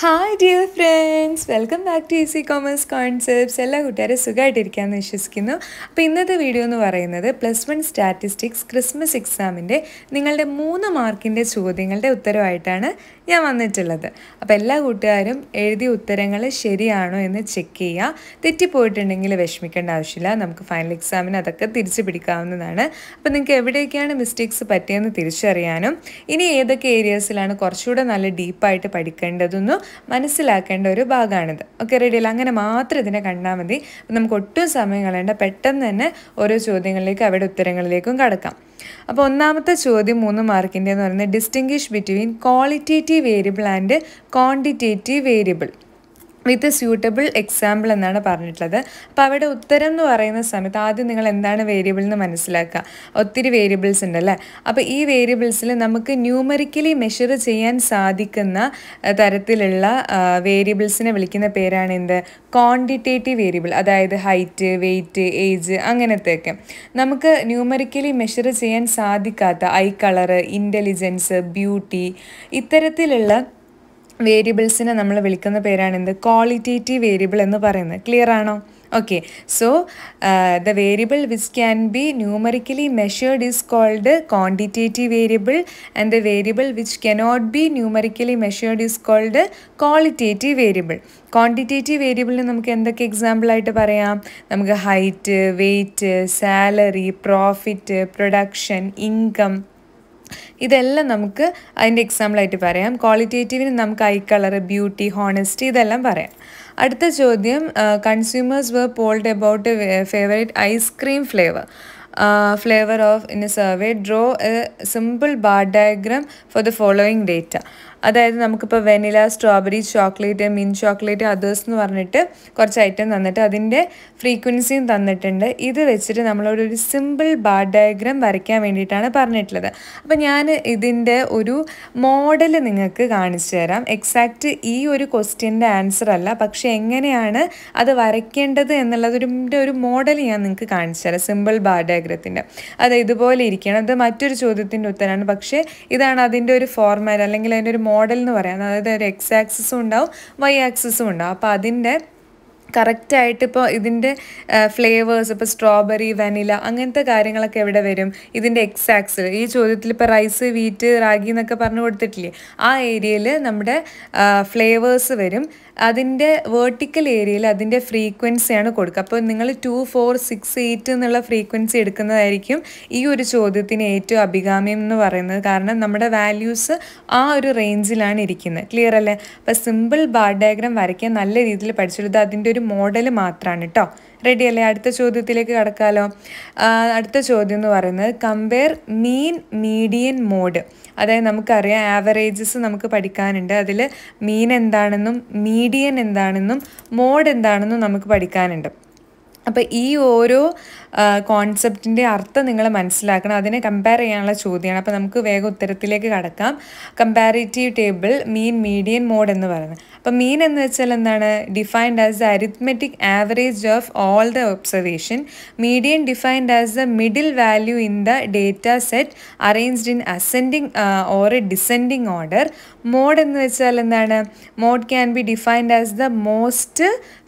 Hi dear friends welcome back to Easy Commerce Concepts എല്ലാ കൂട്ടുകാരും സുഖമായിട്ടിരിക്കാമെന്ന് വിശ്വസിക്കുന്നു അപ്പോൾ ഇന്നത്തെ വീഡിയോ എന്ന് പറയുന്നത് പ്ലസ് വൺ സ്റ്റാറ്റിസ്റ്റിക്സ് ക്രിസ്മസ് എക്സാമിൻ്റെ നിങ്ങളുടെ മൂന്ന് മാർക്കിൻ്റെ ചോദ്യങ്ങളുടെ ഉത്തരവായിട്ടാണ് ഞാൻ വന്നിട്ടുള്ളത് അപ്പോൾ എല്ലാ കൂട്ടുകാരും എഴുതിയ ഉത്തരങ്ങൾ ശരിയാണോ എന്ന് ചെക്ക് ചെയ്യുക തെറ്റിപ്പോയിട്ടുണ്ടെങ്കിൽ വിഷമിക്കേണ്ട ആവശ്യമില്ല നമുക്ക് ഫൈനൽ എക്സാമിന് അതൊക്കെ തിരിച്ചു പിടിക്കാവുന്നതാണ് അപ്പോൾ നിങ്ങൾക്ക് എവിടെയൊക്കെയാണ് മിസ്റ്റേക്സ് പറ്റിയെന്ന് തിരിച്ചറിയാനും ഇനി ഏതൊക്കെ ഏരിയാസിലാണ് കുറച്ചുകൂടെ നല്ല ഡീപ്പായിട്ട് പഠിക്കേണ്ടതെന്നു മനസ്സിലാക്കേണ്ട ഒരു ഭാഗമാണിത് ഓക്കെ റെഡിയല്ല അങ്ങനെ മാത്രം ഇതിനെ കണ്ടാൽ മതി നമുക്ക് ഒട്ടും സമയം കളയേണ്ട പെട്ടെന്ന് തന്നെ ഓരോ ചോദ്യങ്ങളിലേക്കും അവരുടെ ഉത്തരങ്ങളിലേക്കും കടക്കാം അപ്പോൾ ഒന്നാമത്തെ ചോദ്യം മൂന്ന് മാർക്കിൻ്റെ എന്ന് പറയുന്നത് distinguish between qualitative variable and quantitative variable with suitable example എന്നാണ് പറഞ്ഞിട്ടുള്ളത് അപ്പോൾ അവിടെ ഉത്തരം എന്ന് പറയുന്ന സമയത്ത് ആദ്യം നിങ്ങൾ എന്താണ് വേരിയബിൾ എന്ന് മനസ്സിലാക്കുക ഒത്തിരി വേരിയബിൾസ് ഉണ്ടല്ലേ അപ്പോൾ ഈ വേരിയബിൾസിൽ നമുക്ക് ന്യൂമറിക്കലി മെഷർ ചെയ്യാൻ സാധിക്കുന്ന തരത്തിലുള്ള വേരിയബിൾസിനെ വിളിക്കുന്ന പേരാണ് എന്ത് ക്വാണ്ടിറ്റേറ്റീവ് വേരിയബിൾ അതായത് ഹൈറ്റ് വെയ്റ്റ് ഏജ് ഒക്കെ നമുക്ക് ന്യൂമറിക്കലി മെഷർ ചെയ്യാൻ സാധിക്കാത്ത ഐ കളറ് ഇൻ്റലിജൻസ് ബ്യൂട്ടി ഇത്തരത്തിലുള്ള വേരിയബിൾസിനെ നമ്മൾ വിളിക്കുന്ന പേരാണ് എന്ത് ക്വാളിറ്റേറ്റീവ് വേരിയബിൾ എന്ന് പറയുന്നത് ക്ലിയർ ആണോ okay so the variable which can be numerically measured is called quantitative variable and the variable which cannot be numerically measured is called qualitative variable quantitative വേരിയബിളിന് നമുക്ക് എന്തൊക്കെ എക്സാമ്പിളായിട്ട് പറയാം നമുക്ക് height weight salary profit production income ഇതെല്ലാം നമുക്ക് അതിൻ്റെ എക്സാമ്പിളായിട്ട് പറയാം ക്വാളിറ്റേറ്റീവിന് നമുക്ക് ഐ കളർ ബ്യൂട്ടി ഹോണസ്റ്റി ഇതെല്ലാം പറയാം അടുത്ത ചോദ്യം consumers were polled about favourite ice cream flavour flavour of in a survey draw a simple bar diagram for the following data അതായത് നമുക്കിപ്പോൾ vanilla strawberry chocolate mint chocolate others എന്ന് പറഞ്ഞിട്ട് കുറച്ച് item തന്നിട്ട് അതിൻ്റെ ഫ്രീക്വൻസിയും തന്നിട്ടുണ്ട് ഇത് വെച്ചിട്ട് നമ്മളോട് ഒരു സിമ്പിൾ ബാർ ഡയഗ്രാം വരയ്ക്കാൻ വേണ്ടിയിട്ടാണ് പറഞ്ഞിട്ടുള്ളത് അപ്പോൾ ഞാൻ ഇതിൻ്റെ ഒരു മോഡൽ നിങ്ങൾക്ക് കാണിച്ചു തരാം എക്സാക്റ്റ് ഈ ഒരു ക്വസ്റ്റ്യൻ്റെ ആൻസർ അല്ല പക്ഷേ എങ്ങനെയാണ് അത് വരയ്ക്കേണ്ടത് എന്നുള്ളതിൻ്റെ ഒരു മോഡൽ ഞാൻ നിങ്ങൾക്ക് കാണിച്ചു തരാം സിമ്പിൾ ബാർ ഡയഗ്രത്തിൻ്റെ അത് ഇതുപോലെ ഇരിക്കണം അത് മറ്റൊരു ചോദ്യത്തിൻ്റെ ഉത്തരമാണ് പക്ഷേ ഇതാണ് അതിൻ്റെ ഒരു ഫോർമാറ്റ് അല്ലെങ്കിൽ അതിൻ്റെ ഒരു മോഡൽ എന്ന് പറയാം അതായത് ഒരു എക്സ് ആക്സസും ഉണ്ടാവും വൈ ആക്സസും ഉണ്ടാവും അപ്പോൾ അതിൻ്റെ കറക്റ്റായിട്ട് ഇപ്പോൾ ഇതിൻ്റെ ഫ്ലേവേഴ്സ് ഇപ്പോൾ സ്ട്രോബെറി വനില അങ്ങനത്തെ കാര്യങ്ങളൊക്കെ എവിടെ വരും ഇതിൻ്റെ എക്സാക്സ് ഈ ചോദ്യത്തിൽ ഇപ്പോൾ റൈസ് വീറ്റ് റാഗി എന്നൊക്കെ പറഞ്ഞു കൊടുത്തിട്ടില്ലേ ആ ഏരിയയിൽ നമ്മുടെ ഫ്ലേവേഴ്സ് വരും അതിൻ്റെ വേർട്ടിക്കൽ ഏരിയയിൽ അതിൻ്റെ ഫ്രീക്വൻസിയാണ് കൊടുക്കുക അപ്പോൾ നിങ്ങൾ ടു ഫോർ സിക്സ് എയ്റ്റ് എന്നുള്ള ഫ്രീക്വൻസി എടുക്കുന്നതായിരിക്കും ഈ ഒരു ചോദ്യത്തിന് ഏറ്റവും അഭികാമ്യം എന്ന് പറയുന്നത് കാരണം നമ്മുടെ വാല്യൂസ് ആ ഒരു റേഞ്ചിലാണ് ഇരിക്കുന്നത് ക്ലിയർ അല്ലേ അപ്പോൾ സിമ്പിൾ ബാർ ഡയഗ്രാം വരയ്ക്കാൻ നല്ല രീതിയിൽ പഠിച്ചെടുത്ത് അതിൻ്റെ ഒരു ഒരു മോഡൽ മാത്രമാണ് കേട്ടോ റെഡി അല്ലേ അടുത്ത ചോദ്യത്തിലേക്ക് കടക്കാലോ അടുത്ത ചോദ്യം എന്ന് പറയുന്നത് കമ്പയർ മീൻ മീഡിയൻ മോഡ് അതായത് നമുക്കറിയാം ആവറേജസ് നമുക്ക് പഠിക്കാനുണ്ട് അതിൽ മീൻ എന്താണെന്നും മീഡിയൻ എന്താണെന്നും മോഡ് എന്താണെന്നും നമുക്ക് പഠിക്കാനുണ്ട് അപ്പോൾ ഈ ഓരോ കോൺസെപ്റ്റിൻ്റെ അർത്ഥം നിങ്ങൾ മനസ്സിലാക്കണം അതിനെ കമ്പയർ ചെയ്യാനുള്ള ചോദ്യമാണ് അപ്പോൾ നമുക്ക് വേഗം ഉത്തരത്തിലേക്ക് കടക്കാം comparative table mean median mode എന്ന് പറയുന്നത് അപ്പോൾ മീൻ എന്ന് വെച്ചാൽ എന്താണ് defined as the arithmetic average of all the observation median defined as the middle value in the data set arranged in ascending or a descending order mode എന്ന് വെച്ചാൽ എന്താണ് mode can be defined as the most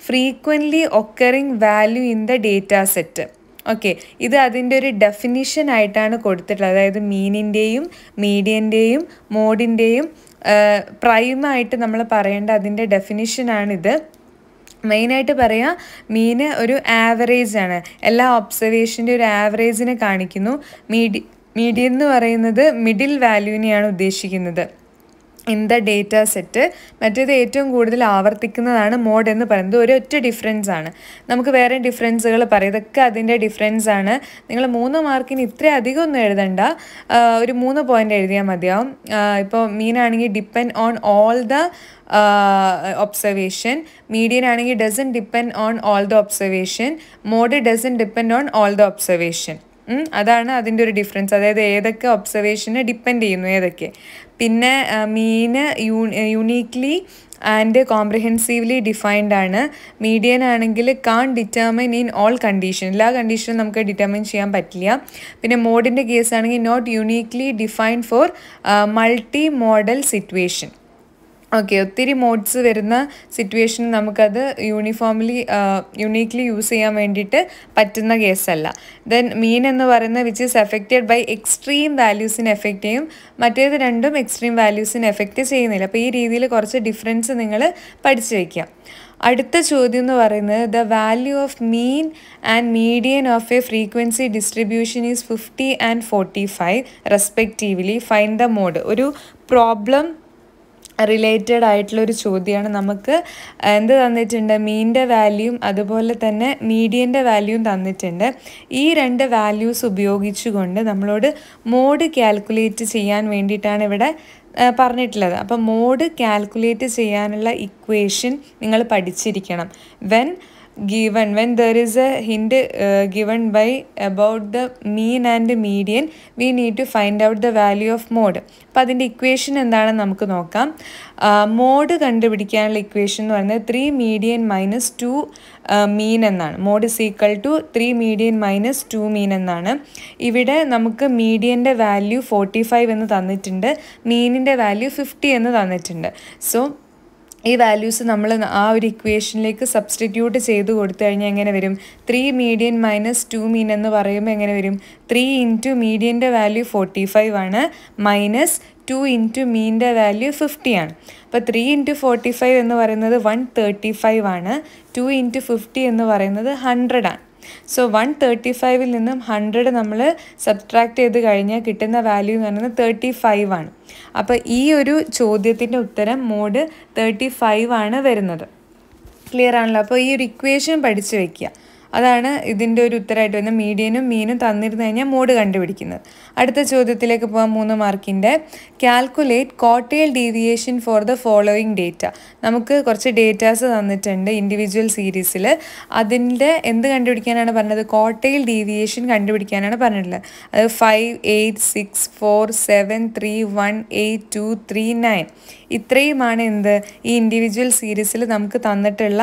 frequently occurring value value in the data set okay ഇത് അതിൻ്റെ ഒരു definition ആയിട്ടാണ് കൊടുത്തിട്ടുള്ളത് അതായത് മീനിൻ്റെയും മീഡിയൻ്റെയും മോഡിൻ്റെയും പ്രൈമായിട്ട് നമ്മൾ പറയേണ്ട അതിൻ്റെ ഡെഫിനിഷനാണിത് മെയിനായിട്ട് പറയാം മീന് ഒരു ആവറേജ് ആണ് എല്ലാ ഒബ്സർവേഷൻ്റെ ഒരു ആവറേജിനെ കാണിക്കുന്നു മീഡി മീഡിയം എന്ന് പറയുന്നത് മിഡിൽ വാല്യൂവിനെയാണ് ഉദ്ദേശിക്കുന്നത് ഇൻ ദ ഡേറ്റ സെറ്റ് മറ്റേത് ഏറ്റവും കൂടുതൽ ആവർത്തിക്കുന്നതാണ് മോഡ് എന്ന് പറയുന്നത് ഒരൊറ്റ ഡിഫറൻസ് ആണ് നമുക്ക് വേറെ ഡിഫറൻസുകൾ പറയും ഇതൊക്കെ അതിൻ്റെ ഡിഫറൻസ് ആണ് നിങ്ങൾ മൂന്ന് മാർക്കിന് ഇത്ര അധികം ഒന്നും എഴുതണ്ട ഒരു മൂന്ന് പോയിൻ്റ് എഴുതിയാൽ മതിയാവും ഇപ്പോൾ മീനാണെങ്കിൽ depend on all the observation median ആണെങ്കിൽ doesn't depend on all the observation mode doesn't depend on all the observation അതാണ് അതിൻ്റെ ഒരു ഡിഫറൻസ് അതായത് ഏതൊക്കെ ഒബ്സർവേഷനെ ഡിപ്പെൻഡ് ചെയ്യുന്നു ഏതൊക്കെ പിന്നെ mean uniquely and comprehensively defined ആണ് മീഡിയൻ ആണെങ്കിൽ can't determine in all condition എല്ലാ കണ്ടീഷനും നമുക്ക് ഡിറ്റർമിൻ ചെയ്യാൻ പറ്റില്ല പിന്നെ മോഡിൻ്റെ കേസ് ആണെങ്കിൽ not uniquely defined for multi modal situation okay ഒത്തിരി മോഡ്സ് വരുന്ന സിറ്റുവേഷൻ നമുക്കത് യൂണിഫോംലി യൂണീക്ലി യൂസ് ചെയ്യാൻ വേണ്ടിയിട്ട് പറ്റുന്ന കേസല്ല ദെൻ മീൻ എന്ന് പറയുന്നത് which is affected by extreme വാല്യൂസിന് എഫക്റ്റ് ചെയ്യും മറ്റേത് രണ്ടും എക്സ്ട്രീം വാല്യൂസിന് എഫക്റ്റ് ചെയ്യുന്നില്ല അപ്പോൾ ഈ രീതിയിൽ കുറച്ച് ഡിഫറൻസ് നിങ്ങൾ പഠിച്ചു വയ്ക്കാം അടുത്ത ചോദ്യം എന്ന് പറയുന്നത് the value of mean and median of a frequency distribution is fifty and forty five respectively find the mode ഒരു പ്രോബ്ലം റിലേറ്റഡ് ആയിട്ടുള്ളൊരു ചോദ്യമാണ് നമുക്ക് എന്ത് തന്നിട്ടുണ്ട് മീൻ്റെ വാല്യൂം അതുപോലെ തന്നെ മീഡിയൻ്റെ വാല്യൂം തന്നിട്ടുണ്ട് ഈ രണ്ട് വാല്യൂസ് ഉപയോഗിച്ചുകൊണ്ട് നമ്മളോട് മോഡ് കാൽക്കുലേറ്റ് ചെയ്യാൻ വേണ്ടിയിട്ടാണ് ഇവിടെ പറഞ്ഞിട്ടുള്ളത് അപ്പോൾ മോഡ് കാൽക്കുലേറ്റ് ചെയ്യാനുള്ള ഇക്വേഷൻ നിങ്ങൾ പഠിച്ചിരിക്കണം when given when there is a hint given by about the mean and median we need to find out the value of mode mode അപ്പോൾ അതിൻ്റെ ഇക്വേഷൻ എന്താണെന്ന് നമുക്ക് നോക്കാം മോഡ് കണ്ടുപിടിക്കാനുള്ള ഇക്വേഷൻ എന്ന് പറയുന്നത് three median minus two mean എന്നാണ് mode is equal to three median minus two mean എന്നാണ് ഇവിടെ നമുക്ക് മീഡിയൻ്റെ വാല്യൂ ഫോർട്ടി ഫൈവ് എന്ന് തന്നിട്ടുണ്ട് മീനിൻ്റെ വാല്യൂ ഫിഫ്റ്റി എന്ന് തന്നിട്ടുണ്ട് സോ ഈ വാല്യൂസ് നമ്മൾ ആ ഒരു ഇക്വേഷനിലേക്ക് സബ്സ്റ്റിറ്റ്യൂട്ട് ചെയ്ത് കൊടുത്തു കഴിഞ്ഞാൽ എങ്ങനെ വരും three median minus two mean എന്ന് പറയുമ്പോൾ എങ്ങനെ വരും ത്രീ ഇൻറ്റു മീഡിയൻ്റെ വാല്യൂ ഫോർട്ടി ഫൈവ് ആണ് മൈനസ് ടു ഇൻറ്റു മീൻ്റെ വാല്യൂ ഫിഫ്റ്റി ആണ് അപ്പോൾ ത്രീ ഇൻറ്റു ഫോർട്ടി ഫൈവ് എന്ന് പറയുന്നത് വൺ തേർട്ടി ഫൈവ് ആണ് ടു ഇൻറ്റു ഫിഫ്റ്റി എന്ന് പറയുന്നത് ഹൺഡ്രഡ് ആണ് സോ വൺ തേർട്ടി ഫൈവിൽ നിന്നും ഹൺഡ്രഡ് നമ്മൾ സബ്ട്രാക്ട് ചെയ്ത് കഴിഞ്ഞാൽ കിട്ടുന്ന വാല്യൂ എന്ന് പറയുന്നത് തേർട്ടി ഫൈവ് ആണ് അപ്പോൾ ഈ ഒരു ചോദ്യത്തിൻ്റെ ഉത്തരം മോഡ് തേർട്ടി ഫൈവ് ആണ് വരുന്നത് ക്ലിയർ ആണല്ലോ അപ്പോൾ ഈ ഒരു ഇക്വേഷൻ പഠിച്ചു വയ്ക്കുക അതാണ് ഇതിൻ്റെ ഒരു ഉത്തരമായിട്ട് വരുന്നത് മീഡിയനും മീനും തന്നിരുന്നു കഴിഞ്ഞാൽ മോഡ് കണ്ടുപിടിക്കുന്നത് അടുത്ത ചോദ്യത്തിലേക്ക് പോകാം മൂന്ന് മാർക്കിൻ്റെ calculate quartile deviation for the following data നമുക്ക് കുറച്ച് ഡേറ്റാസ് തന്നിട്ടുണ്ട് ഇൻഡിവിജ്വൽ സീരീസിൽ അതിൻ്റെ എന്ത് കണ്ടുപിടിക്കാനാണ് പറഞ്ഞത് കോട്ടയൽ ഡീവിയേഷൻ കണ്ടുപിടിക്കാനാണ് പറഞ്ഞിട്ടുള്ളത് അത് five eight six four seven three one eight two three nine ഇത്രയുമാണ് എന്ത് ഈ ഇൻഡിവിജ്വൽ സീരീസിൽ നമുക്ക് തന്നിട്ടുള്ള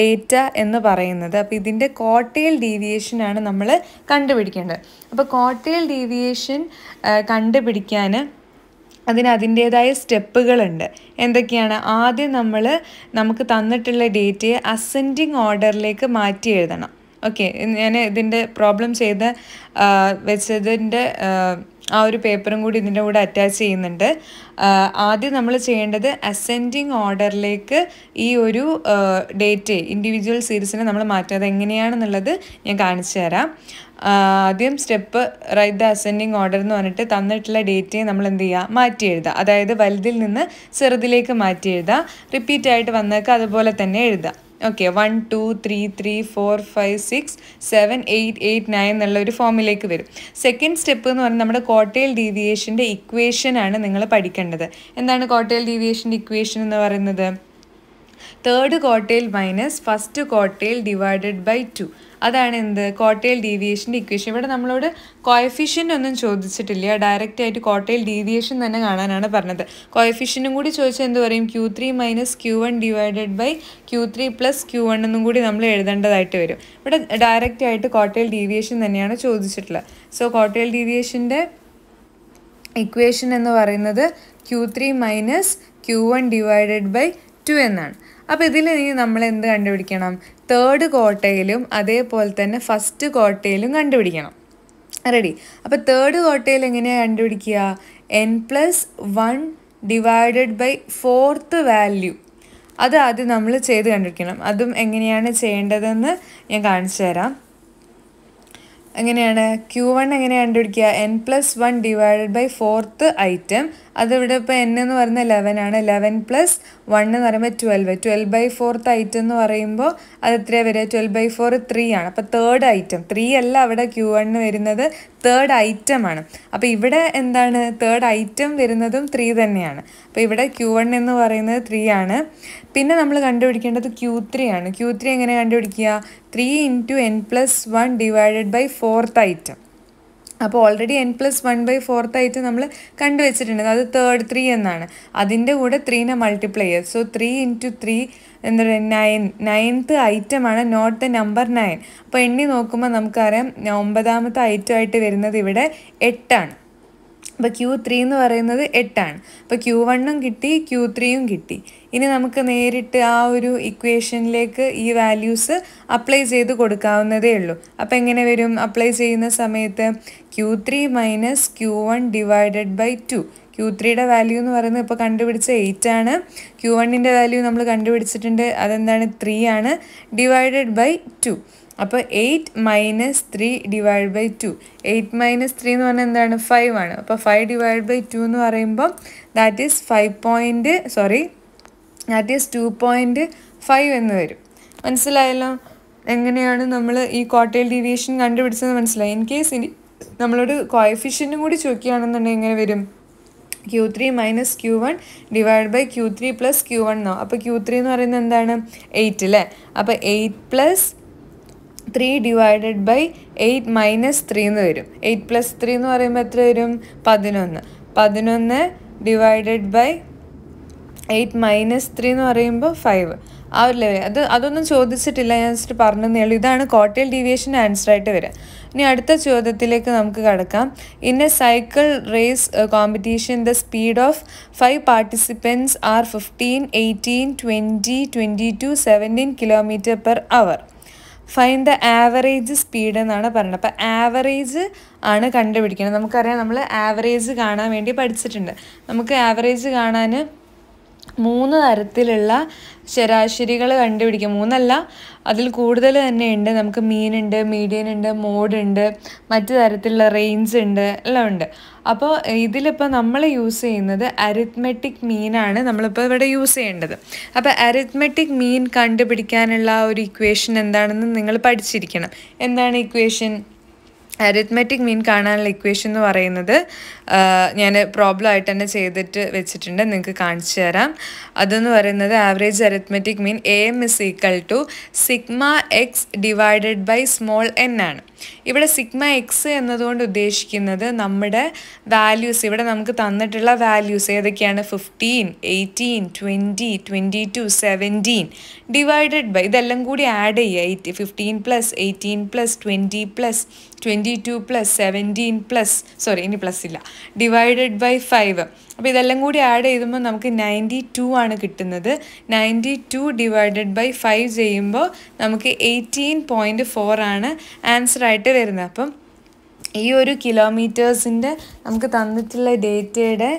ഡേറ്റ എന്ന് പറയുന്നത് അപ്പോൾ ഇതിൻ്റെ കോട്ടയൽ ഡീവിയേഷനാണ് നമ്മൾ കണ്ടുപിടിക്കേണ്ടത് അപ്പോൾ കോട്ടയിൽ ഡീവിയേഷൻ കണ്ടുപിടിക്കാൻ അതിന് അതിൻ്റേതായ സ്റ്റെപ്പുകളുണ്ട് എന്തൊക്കെയാണ് ആദ്യം നമ്മൾ നമുക്ക് തന്നിട്ടുള്ള ഡേറ്റയെ അസെൻഡിങ് ഓർഡറിലേക്ക് മാറ്റി എഴുതണം ഓക്കെ ഞാൻ ഇതിൻ്റെ പ്രോബ്ലം ചെയ്ത് വെച്ചതിൻ്റെ ആ ഒരു പേപ്പറും കൂടി ഇതിൻ്റെ കൂടെ അറ്റാച്ച് ചെയ്യുന്നുണ്ട് ആദ്യം നമ്മൾ ചെയ്യേണ്ടത് അസെൻഡിങ് ഓർഡറിലേക്ക് ഈ ഒരു ഡേറ്റ് ഇൻഡിവിജ്വൽ സീരീസിനെ നമ്മൾ മാറ്റുന്നത് എങ്ങനെയാണെന്നുള്ളത് ഞാൻ കാണിച്ചു തരാം ആദ്യം step write the ascending order എന്ന് പറഞ്ഞിട്ട് തന്നിട്ടുള്ള ഡേറ്റിനെ നമ്മൾ എന്ത് ചെയ്യുക മാറ്റി എഴുതുക അതായത് വലുതിൽ നിന്ന് ചെറുതിലേക്ക് മാറ്റി എഴുതുക റിപ്പീറ്റ് ആയിട്ട് വന്നേക്കുക അതുപോലെ തന്നെ എഴുതുക okay one two three three four five six seven eight eight nine എന്നുള്ള ഒരു ഫോമിലേക്ക് വരും സെക്കൻഡ് സ്റ്റെപ്പ് എന്ന് പറഞ്ഞാൽ നമ്മുടെ കോട്ടയൽ ഡീവിയേഷൻ്റെ ഇക്വേഷനാണ് നിങ്ങൾ പഠിക്കേണ്ടത് എന്താണ് കോട്ടയൽ ഡീവിയേഷൻ്റെ ഇക്വേഷൻ എന്ന് പറയുന്നത് third quartile minus first quartile divided by two അതാണ് എന്ത് കോട്ടയിൽ ഡീവിയേഷൻ്റെ ഇക്വേഷൻ ഇവിടെ നമ്മളോട് കോയഫിഷ്യൻ്റ് ഒന്നും ചോദിച്ചിട്ടില്ല ഡയറക്റ്റ് ആയിട്ട് കോട്ടയിൽ ഡീവിയേഷൻ തന്നെ കാണാനാണ് പറഞ്ഞത് കോയഫിഷ്യനും കൂടി ചോദിച്ചാൽ എന്ത് പറയും Q three minus Q one divided by Q three plus Q one എന്നും കൂടി നമ്മൾ എഴുതേണ്ടതായിട്ട് വരും ഇവിടെ ഡയറക്റ്റ് ആയിട്ട് കോട്ടയിൽ ഡീവിയേഷൻ തന്നെയാണ് ചോദിച്ചിട്ടുള്ളത് സോ കോട്ടയിൽ ഡീവിയേഷൻ്റെ ഇക്വേഷൻ എന്ന് പറയുന്നത് Q three minus Q one divided by two എന്നാണ് അപ്പോൾ ഇതിൽ ഇനി നമ്മൾ എന്ത് കണ്ടുപിടിക്കണം തേർഡ് കോട്ടയിലും അതേപോലെ തന്നെ ഫസ്റ്റ് കോട്ടയിലും കണ്ടുപിടിക്കണം റെഡി അപ്പോൾ തേർഡ് കോട്ടയിൽ എങ്ങനെയാണ് കണ്ടുപിടിക്കുക N plus one divided by fourth value അത് ആദ്യം നമ്മൾ ചെയ്ത് കണ്ടുപിടിക്കണം അതും എങ്ങനെയാണ് ചെയ്യേണ്ടതെന്ന് ഞാൻ കാണിച്ചു തരാം എങ്ങനെയാണ് ക്യൂ വൺ എങ്ങനെയാണ് കണ്ടുപിടിക്കുക N plus one divided by fourth item അതിവിടെ ഇപ്പോൾ എൻ എന്ന് പറയുന്നത് ലെവൻ ആണ് ലെവൻ പ്ലസ് വൺ എന്ന് പറയുമ്പോൾ twelve twelve by fourth item എന്ന് പറയുമ്പോൾ അത് എത്രയാണ് വരിക ട്വൽവ് ബൈ ഫോർ ത്രീ ആണ് അപ്പോൾ തേർഡ് ഐറ്റം ത്രീ അല്ല അവിടെ ക്യൂ വണ്ണിന് വരുന്നത് തേർഡ് ഐറ്റമാണ് അപ്പോൾ ഇവിടെ എന്താണ് തേർഡ് ഐറ്റം വരുന്നതും ത്രീ തന്നെയാണ് അപ്പോൾ ഇവിടെ ക്യൂ വൺ എന്ന് പറയുന്നത് ത്രീ ആണ് പിന്നെ നമ്മൾ കണ്ടുപിടിക്കേണ്ടത് ക്യൂ ത്രീ ആണ് ക്യൂ ത്രീ എങ്ങനെ കണ്ടുപിടിക്കുക three into N plus one divided by fourth item അപ്പോൾ already N plus one by fourth ആയിട്ട് നമ്മൾ കണ്ടുവച്ചിട്ടുണ്ട് അത് തേർഡ് ത്രീ എന്നാണ് അതിൻ്റെ കൂടെ ത്രീനെ മൾട്ടിപ്ലൈ ചെയ്യുക സോ ത്രീ ഇൻറ്റു ത്രീ എന്താ പറയുക നയൻ നയൻത്ത് ഐറ്റമാണ് നോട്ട് ദ നമ്പർ നയൻ അപ്പോൾ എണ്ണി നോക്കുമ്പോൾ നമുക്കറിയാം ഒമ്പതാമത്തെ ഐറ്റമായിട്ട് വരുന്നത് ഇവിടെ എട്ടാണ് അപ്പോൾ ക്യൂ ത്രീ എന്ന് പറയുന്നത് എട്ടാണ് അപ്പോൾ ക്യൂ വണ്ണും കിട്ടി ക്യൂ ത്രീയും കിട്ടി ഇനി നമുക്ക് നേരിട്ട് ആ ഒരു ഇക്വേഷനിലേക്ക് ഈ വാല്യൂസ് അപ്ലൈ ചെയ്ത് കൊടുക്കാവുന്നതേ ഉള്ളൂ അപ്പോൾ എങ്ങനെ വരും അപ്ലൈ ചെയ്യുന്ന സമയത്ത് Q three minus Q one divided by two Q ത്രീയുടെ വാല്യൂ എന്ന് പറയുന്നത് ഇപ്പോൾ കണ്ടുപിടിച്ച എയ്റ്റ് ആണ് ക്യൂ വണ്ണിൻ്റെ വാല്യൂ നമ്മൾ കണ്ടുപിടിച്ചിട്ടുണ്ട് അതെന്താണ് ത്രീ ആണ് ഡിവൈഡഡ് ബൈ ടു അപ്പോൾ eight minus three divide by two eight minus three എന്ന് പറഞ്ഞാൽ എന്താണ് ഫൈവ് ആണ് അപ്പോൾ ഫൈവ് ഡിവൈഡ് ബൈ ടു എന്ന് പറയുമ്പം that is five point sorry that is two point five എന്ന് വരും മനസ്സിലായല്ലോ എങ്ങനെയാണ് നമ്മൾ ഈ ക്വാർട്ടേൽ ഡീവിയേഷൻ കണ്ടുപിടിച്ചത് മനസ്സിലായി ഇൻ കേസ് ഇനി നമ്മളോട് കോയഫിഷ്യൻ്റും കൂടി ചോദിക്കുകയാണെന്നുണ്ടെങ്കിൽ എങ്ങനെ വരും Q three minus Q one divide by Q three plus Q one എന്നോ അപ്പോൾ ക്യൂ ത്രീ എന്ന് പറയുന്നത് എന്താണ് എയ്റ്റ് അല്ലേ അപ്പോൾ eight plus three divided by eight minus three എന്ന് വരും എയ്റ്റ് പ്ലസ് ത്രീ എന്ന് പറയുമ്പോൾ എത്ര വരും പതിനൊന്ന് പതിനൊന്ന് divided by eight minus three എന്ന് പറയുമ്പോൾ ഫൈവ് ആ ഒരു ലെവൽ അത് അതൊന്നും ചോദിച്ചിട്ടില്ല ഞാൻ ജസ്റ്റ് പറഞ്ഞതേ ഉള്ളൂ ഇതാണ് കോട്ടയൽ ഡീവിയേഷൻ ആൻസറായിട്ട് വരിക ഇനി അടുത്ത ചോദ്യത്തിലേക്ക് നമുക്ക് കടക്കാം in a cycle race competition the speed of five participants are fifteen eighteen twenty twenty two seventeen kilometre per hour find the average speed എന്നാണ് പറയുന്നത് അപ്പോൾ ആവറേജ് ആണ് കണ്ടുപിടിക്കുന്നത് നമുക്കറിയാം നമ്മൾ ആവറേജ് കാണാൻ വേണ്ടി പഠിച്ചിട്ടുണ്ട് നമുക്ക് ആവറേജ് കാണാൻ മൂന്ന് തരത്തിലുള്ള ശരാശരികൾ കണ്ടുപിടിക്കാം മൂന്നല്ല അതിൽ കൂടുതൽ തന്നെ ഉണ്ട് നമുക്ക് മീനുണ്ട് മീഡിയൻ ഉണ്ട് മോഡ് ഉണ്ട് മറ്റു തരത്തിലുള്ള റേഞ്ച് ഉണ്ട് എല്ലാം ഉണ്ട് അപ്പോൾ ഇതിലിപ്പോൾ നമ്മൾ യൂസ് ചെയ്യുന്നത് അരിത്മെറ്റിക് മീനാണ് നമ്മളിപ്പോൾ ഇവിടെ യൂസ് ചെയ്യേണ്ടത് അപ്പോൾ അരിത്മെറ്റിക് മീൻ കണ്ടുപിടിക്കാനുള്ള ഒരു ഇക്വേഷൻ എന്താണെന്ന് നിങ്ങൾ പഠിച്ചിരിക്കണം എന്താണ് ഇക്വേഷൻ അരിത്മെറ്റിക് മീൻ കാണാനുള്ള ഇക്വേഷൻ എന്ന് പറയുന്നത് ഞാൻ പ്രോബ്ലം ആയിട്ട് തന്നെ ചെയ്തിട്ട് വെച്ചിട്ടുണ്ട് നിങ്ങൾക്ക് കാണിച്ചു തരാം അതെന്ന് പറയുന്നത് average arithmetic mean A M is equal to sigma X divided by small N ആണ് ഇവിടെ സിഗ്മ എക്സ് എന്നതുകൊണ്ട് ഉദ്ദേശിക്കുന്നത് നമ്മുടെ വാല്യൂസ് ഇവിടെ നമുക്ക് തന്നിട്ടുള്ള വാല്യൂസ് ഏതൊക്കെയാണ് fifteen eighteen twenty twenty two seventeen divided by ഇതെല്ലാം കൂടി ആഡ് ചെയ്യുക eight fifteen plus eighteen plus twenty plus twenty two plus seventeen plus sorry ഇനി പ്ലസ് ഇല്ല ഡിവൈഡഡ് ബൈ ഫൈവ് അപ്പോൾ ഇതെല്ലാം കൂടി ആഡ് ചെയ്തുമ്പോൾ നമുക്ക് നയൻറ്റി ടു ആണ് കിട്ടുന്നത് ninety two divided by five ചെയ്യുമ്പോൾ നമുക്ക് എയ്റ്റീൻ പോയിൻറ്റ് ഫോർ ആണ് ആൻസറായിട്ട് വരുന്നത് അപ്പം ഈ ഒരു കിലോമീറ്റേഴ്സിൻ്റെ നമുക്ക് തന്നിട്ടുള്ള ഡേറ്റയുടെ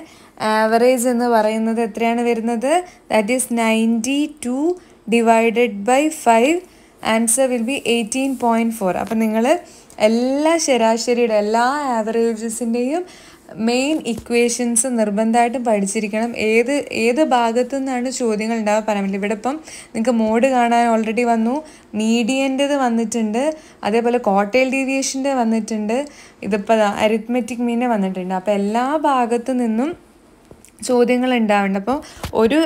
ആവറേജ് എന്ന് പറയുന്നത് എത്രയാണ് വരുന്നത് that is ninety two divided by five answer will be eighteen point four അപ്പം നിങ്ങൾ എല്ലാ ശരാശരിയുടെ എല്ലാ ആവറേജസിൻ്റെയും മെയിൻ ഇക്വേഷൻസ് നിർബന്ധമായിട്ടും പഠിച്ചിരിക്കണം ഏത് ഏത് ഭാഗത്തു നിന്നാണ് ചോദ്യങ്ങൾ ഉണ്ടാവുക പറയാമല്ലോ ഇവിടെ ഇപ്പം നിങ്ങൾക്ക് മോഡ് കാണാൻ ഓൾറെഡി വന്നു മീഡിയൻ്റെത് വന്നിട്ടുണ്ട് അതേപോലെ കോട്ടയിൽ ഡീവിയേഷൻ്റെ വന്നിട്ടുണ്ട് ഇതിപ്പോൾ അരിത്മെറ്റിക് മീനെ വന്നിട്ടുണ്ട് അപ്പോൾ എല്ലാ ഭാഗത്തു നിന്നും ചോദ്യങ്ങൾ ഉണ്ടാവുന്നുണ്ട് അപ്പോൾ ഒരു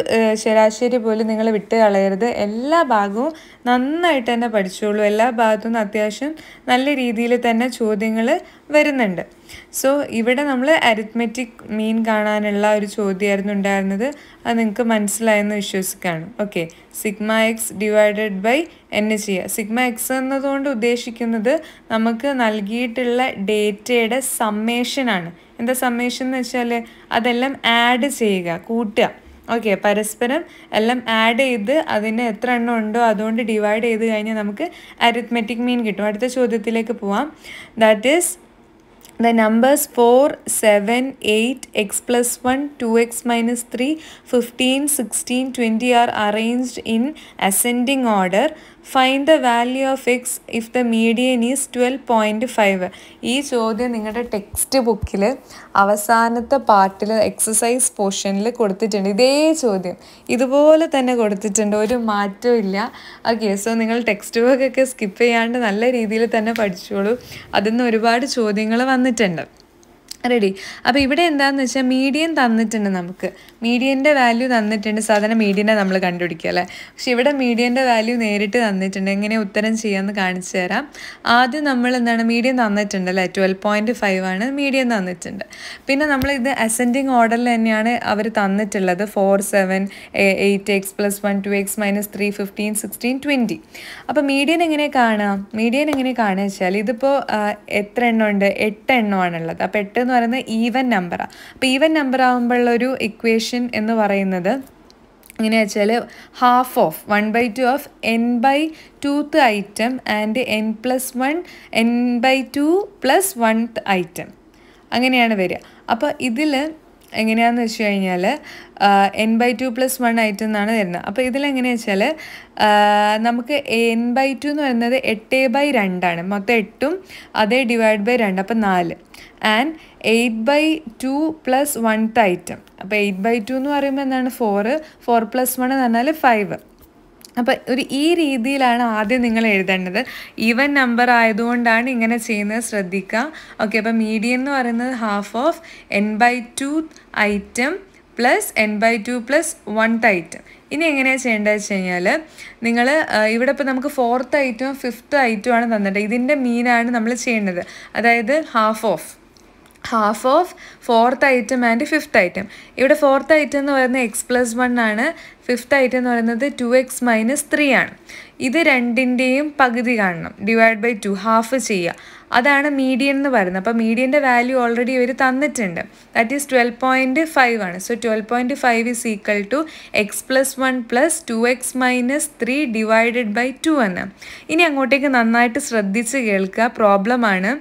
ശരാശരി പോലും നിങ്ങൾ വിട്ട് കളയരുത് എല്ലാ ഭാഗവും നന്നായിട്ട് തന്നെ പഠിച്ചോളൂ എല്ലാ ഭാഗത്തു നിന്നും അത്യാവശ്യം നല്ല രീതിയിൽ തന്നെ ചോദ്യങ്ങൾ വരുന്നുണ്ട് സോ ഇവിടെ നമ്മൾ അരിത്മെറ്റിക് മീൻ കാണാനുള്ള ഒരു ചോദ്യമായിരുന്നു ഉണ്ടായിരുന്നത് അത് നിങ്ങൾക്ക് മനസ്സിലായെന്ന് വിശ്വസിക്കാണ് okay sigma X divided by N ഇ സിഗ്മ എക്സ് എന്നതുകൊണ്ട് ഉദ്ദേശിക്കുന്നത് നമുക്ക് നൽകിയിട്ടുള്ള ഡേറ്റയുടെ സമ്മേഷനാണ് എന്താ സമ്മേഷൻ എന്ന് വെച്ചാൽ അതെല്ലാം ആഡ് ചെയ്യുക കൂട്ടുക ഓക്കെ പരസ്പരം എല്ലാം ആഡ് ചെയ്ത് അതിന് എത്ര എണ്ണം ഉണ്ടോ അതുകൊണ്ട് ഡിവൈഡ് ചെയ്ത് കഴിഞ്ഞാൽ നമുക്ക് അരിത്മെറ്റിക് മീൻ കിട്ടും അടുത്ത ചോദ്യത്തിലേക്ക് പോവാം that is The numbers 4, 7, 8, x plus 1, 2x minus 3, 15, 16, 20 are arranged in ascending order. Find the value of X if the median is twelve point five ഈ ചോദ്യം നിങ്ങളുടെ ടെക്സ്റ്റ് ബുക്കിൽ അവസാനത്തെ പാർട്ടിൽ എക്സസൈസ് പോർഷനിൽ കൊടുത്തിട്ടുണ്ട് ഇതേ ചോദ്യം ഇതുപോലെ തന്നെ കൊടുത്തിട്ടുണ്ട് ഒരു മാറ്റവും ഇല്ല ഓക്കെ സോ നിങ്ങൾ ടെക്സ്റ്റ് ബുക്കൊക്കെ സ്കിപ്പ് ചെയ്യാണ്ട് നല്ല രീതിയിൽ തന്നെ പഠിച്ചോളൂ അതിൽ നിന്ന് ഒരുപാട് ചോദ്യങ്ങൾ വന്നിട്ടുണ്ട് റെഡി അപ്പോൾ ഇവിടെ എന്താണെന്ന് വെച്ചാൽ മീഡിയൻ തന്നിട്ടുണ്ട് നമുക്ക് മീഡിയൻ്റെ വാല്യൂ തന്നിട്ടുണ്ട് സാധാരണ മീഡിയനെ നമ്മൾ കണ്ടുപിടിക്കുക അല്ലേ പക്ഷെ ഇവിടെ മീഡിയൻ്റെ വാല്യൂ നേരിട്ട് തന്നിട്ടുണ്ട് എങ്ങനെ ഉത്തരം ചെയ്യാമെന്ന് കാണിച്ചു തരാം ആദ്യം നമ്മൾ എന്താണ് മീഡിയൻ തന്നിട്ടുണ്ട് അല്ലേ ട്വൽവ് പോയിൻറ്റ് ഫൈവ് ആണ് മീഡിയം തന്നിട്ടുണ്ട് പിന്നെ നമ്മൾ ഇത് അസെൻഡിങ് ഓർഡറിൽ തന്നെയാണ് അവർ തന്നിട്ടുള്ളത് four seven eight X plus one two X minus three fifteen sixteen twenty അപ്പോൾ മീഡിയൻ എങ്ങനെ കാണാം മീഡിയൻ എങ്ങനെ കാണുക വെച്ചാൽ ഇതിപ്പോൾ എത്ര എണ്ണം ഉണ്ട് എട്ട് എണ്ണമാണുള്ളത് അപ്പോൾ എട്ട് എന്ന് പറയുന്നത് ഈവൻ നമ്പറാണ് അപ്പോൾ ഈവൻ നമ്പർ ആകുമ്പോഴുള്ളൊരു ഇക്വേഷൻ കണ്ടീഷൻ എന്ന് പറയുന്നത് ഇങ്ങനെ വെച്ചാൽ half of one by two of N by tooth item and N plus one N by two plus one item അങ്ങനെയാണ് വരിക അപ്പോൾ ഇതിൽ എങ്ങനെയാണെന്ന് വെച്ച് കഴിഞ്ഞാൽ N by two plus one item എന്നാണ് വരുന്നത് അപ്പോൾ ഇതിലെങ്ങനെയാ വെച്ചാൽ നമുക്ക് എൻ ബൈ ടു എന്ന് പറയുന്നത് എട്ട് ബൈ രണ്ടാണ് മൊത്തം എട്ടും അതേ ഡിവൈഡ് ബൈ രണ്ട് അപ്പോൾ നാല് and eight by two plus one item അപ്പോൾ എയ്റ്റ് ബൈ ടു എന്ന് പറയുമ്പോൾ എന്താണ് ഫോറ് ഫോർ പ്ലസ് വൺ എന്ന് പറഞ്ഞാൽ ഫൈവ് അപ്പോൾ ഒരു ഈ രീതിയിലാണ് ആദ്യം നിങ്ങൾ എഴുതേണ്ടത് ഈവൻ നമ്പർ ആയതുകൊണ്ടാണ് ഇങ്ങനെ ചെയ്യുന്നത് ശ്രദ്ധിക്കുക ഓക്കെ അപ്പോൾ മീഡിയം എന്ന് പറയുന്നത് half of N by two item plus N by two plus one item ഇനി എങ്ങനെയാണ് ചെയ്യേണ്ടതെന്ന് വെച്ച് കഴിഞ്ഞാൽ നിങ്ങൾ ഇവിടെ ഇപ്പോൾ നമുക്ക് ഫോർത്ത് ഐറ്റവും ഫിഫ്ത്ത് ഐറ്റവും ആണ് തന്നിട്ട് ഇതിൻ്റെ മീനാണ് നമ്മൾ ചെയ്യേണ്ടത് അതായത് half of half of fourth item and fifth item ഇവിടെ ഫോർത്ത് ഐറ്റം എന്ന് പറയുന്നത് എക്സ് പ്ലസ് വൺ ആണ് ഫിഫ്ത്ത് ഐറ്റം എന്ന് പറയുന്നത് ടു എക്സ് മൈനസ് ത്രീ ആണ് ഇത് രണ്ടിൻ്റെയും പകുതി കാണണം ഡിവൈഡ് ബൈ ടു ഹാഫ് ചെയ്യുക അതാണ് മീഡിയൻ എന്ന് പറയുന്നത് അപ്പോൾ മീഡിയൻ്റെ വാല്യൂ ഓൾറെഡി ഇവർ തന്നിട്ടുണ്ട് that is twelve point five ആണ് so twelve point five is equal to X plus one plus two X minus three divided by two എന്ന് ഇനി അങ്ങോട്ടേക്ക് നന്നായിട്ട് ശ്രദ്ധിച്ച് കേൾക്കുക പ്രോബ്ലമാണ്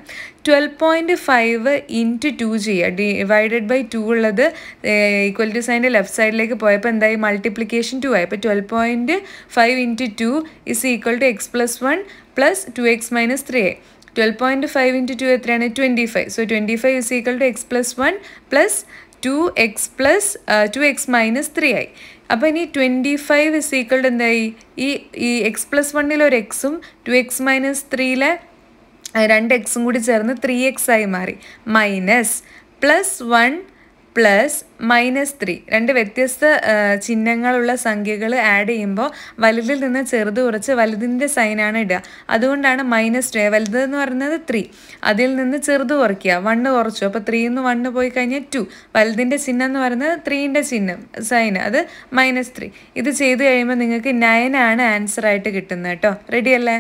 twelve point five into two ചെയ്യുക ഡിവൈഡഡ് ബൈ ടു ഉള്ളത് ഈക്വൽ ടു സൈൻ്റെ ലെഫ്റ്റ് സൈഡിലേക്ക് പോയപ്പോൾ എന്തായി മൾട്ടിപ്ലിക്കേഷൻ മൾട്ടിപ്ലിക്കേഷൻ ടു ആയി അപ്പോൾ twelve point five into two is equal to X plus one plus two X minus three ആയി twelve point five into two എത്രയാണ് twenty five so twenty five is equal to X plus one plus two X plus two X minus three ആയി അപ്പോൾ ഇനി twenty five is equal to എന്തായി ഈ ഈ X plus വണ്ണിൽ ഒരു എക്സും ടു എക്സ് മൈനസ് ത്രീയിലെ രണ്ട് എക്സും കൂടി ചേർന്ന് ത്രീ എക്സ് ആയി മാറി minus plus one plus minus three രണ്ട് വ്യത്യസ്ത ചിഹ്നങ്ങളുള്ള സംഖ്യകൾ ആഡ് ചെയ്യുമ്പോൾ വലുതിൽ നിന്ന് ചെറുത് കുറച്ച് വലുതിൻ്റെ സൈനാണ് ഇടുക അതുകൊണ്ടാണ് മൈനസ് ത്രീ വലുത് എന്ന് പറയുന്നത് ത്രീ അതിൽ നിന്ന് ചെറുത് കുറയ്ക്കുക വണ്ണ് കുറച്ചു അപ്പോൾ ത്രീ എന്ന് വണ്ണ് പോയി കഴിഞ്ഞാൽ ടു വലുതിൻ്റെ ചിഹ്നം എന്ന് പറയുന്നത് ത്രീൻ്റെ ചിഹ്നം സൈൻ അത് മൈനസ് ത്രീ ഇത് ചെയ്ത് കഴിയുമ്പോൾ നിങ്ങൾക്ക് നയനാണ് ആൻസർ ആയിട്ട് കിട്ടുന്നത് കേട്ടോ റെഡിയല്ലേ